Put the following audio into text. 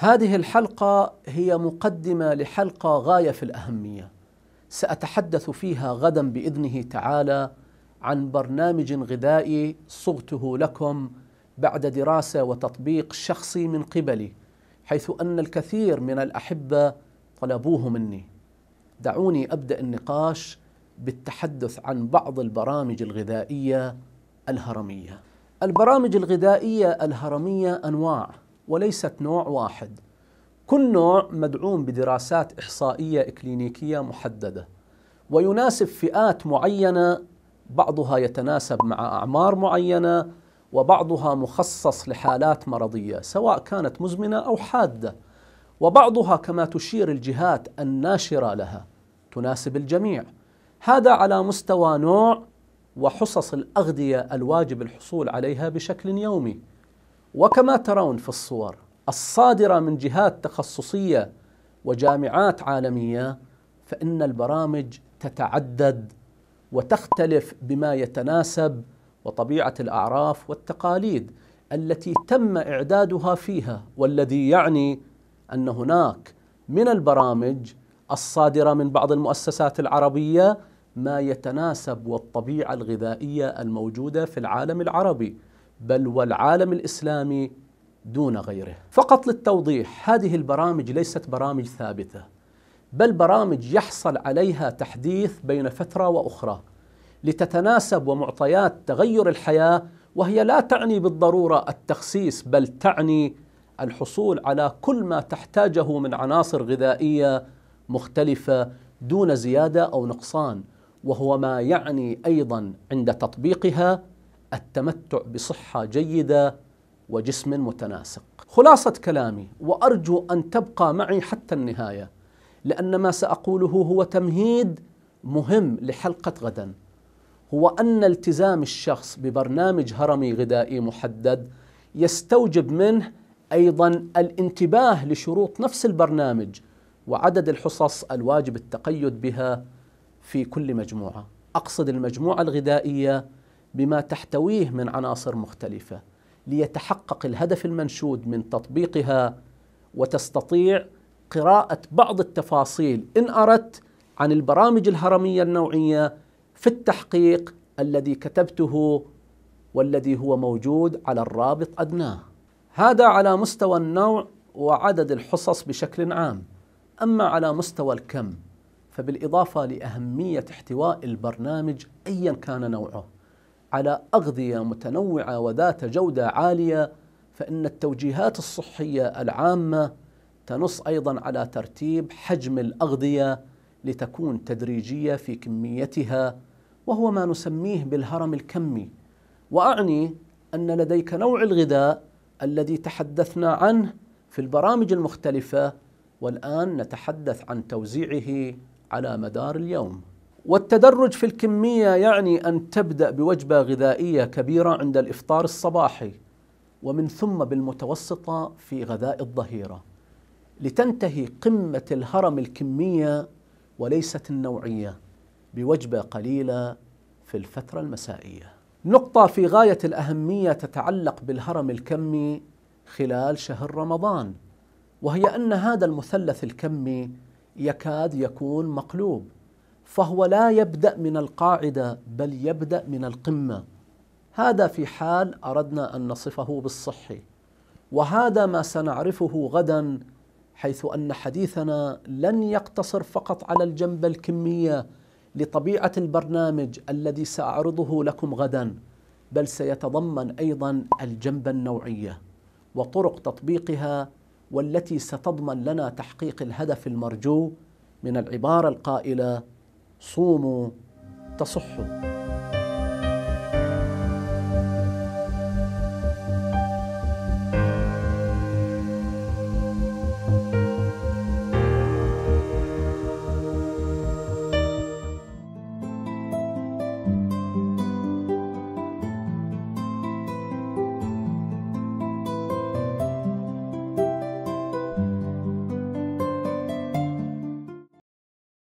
هذه الحلقة هي مقدمة لحلقة غاية في الأهمية سأتحدث فيها غدا بإذنه تعالى عن برنامج غذائي صغته لكم بعد دراسة وتطبيق شخصي من قبلي حيث أن الكثير من الأحبة طلبوه مني دعوني أبدأ النقاش بالتحدث عن بعض البرامج الغذائية الهرمية البرامج الغذائية الهرمية أنواع وليست نوع واحد كل نوع مدعوم بدراسات إحصائية إكلينيكية محددة ويناسب فئات معينة بعضها يتناسب مع أعمار معينة وبعضها مخصص لحالات مرضية سواء كانت مزمنة أو حادة وبعضها كما تشير الجهات الناشرة لها تناسب الجميع هذا على مستوى نوع وحصص الأغذية الواجب الحصول عليها بشكل يومي وكما ترون في الصور الصادرة من جهات تخصصية وجامعات عالمية فإن البرامج تتعدد وتختلف بما يتناسب وطبيعة الأعراف والتقاليد التي تم إعدادها فيها والذي يعني أن هناك من البرامج الصادرة من بعض المؤسسات العربية ما يتناسب والطبيعة الغذائية الموجودة في العالم العربي بل والعالم الاسلامي دون غيره. فقط للتوضيح هذه البرامج ليست برامج ثابته بل برامج يحصل عليها تحديث بين فتره واخرى لتتناسب ومعطيات تغير الحياه وهي لا تعني بالضروره التخسيس بل تعني الحصول على كل ما تحتاجه من عناصر غذائيه مختلفه دون زياده او نقصان وهو ما يعني ايضا عند تطبيقها التمتع بصحة جيدة وجسم متناسق. خلاصة كلامي وأرجو أن تبقى معي حتى النهاية لأن ما سأقوله هو تمهيد مهم لحلقة غدا هو أن التزام الشخص ببرنامج هرمي غذائي محدد يستوجب منه أيضا الانتباه لشروط نفس البرنامج وعدد الحصص الواجب التقيد بها في كل مجموعة أقصد المجموعة الغذائية بما تحتويه من عناصر مختلفه ليتحقق الهدف المنشود من تطبيقها وتستطيع قراءه بعض التفاصيل ان اردت عن البرامج الهرميه النوعيه في التحقيق الذي كتبته والذي هو موجود على الرابط ادناه هذا على مستوى النوع وعدد الحصص بشكل عام اما على مستوى الكم فبالاضافه لاهميه احتواء البرنامج ايا كان نوعه على اغذيه متنوعه وذات جوده عاليه فان التوجيهات الصحيه العامه تنص ايضا على ترتيب حجم الاغذيه لتكون تدريجيه في كميتها وهو ما نسميه بالهرم الكمي واعني ان لديك نوع الغذاء الذي تحدثنا عنه في البرامج المختلفه والان نتحدث عن توزيعه على مدار اليوم والتدرج في الكمية يعني أن تبدأ بوجبة غذائية كبيرة عند الإفطار الصباحي ومن ثم بالمتوسطة في غذاء الظهيرة لتنتهي قمة الهرم الكمية وليست النوعية بوجبة قليلة في الفترة المسائية. نقطة في غاية الأهمية تتعلق بالهرم الكمي خلال شهر رمضان وهي أن هذا المثلث الكمي يكاد يكون مقلوب فهو لا يبدأ من القاعدة بل يبدأ من القمة هذا في حال أردنا أن نصفه بالصحي وهذا ما سنعرفه غدا حيث أن حديثنا لن يقتصر فقط على الجنبة الكمية لطبيعة البرنامج الذي سأعرضه لكم غدا بل سيتضمن أيضا الجنبة النوعية وطرق تطبيقها والتي ستضمن لنا تحقيق الهدف المرجو من العبارة القائلة صوموا تصحوا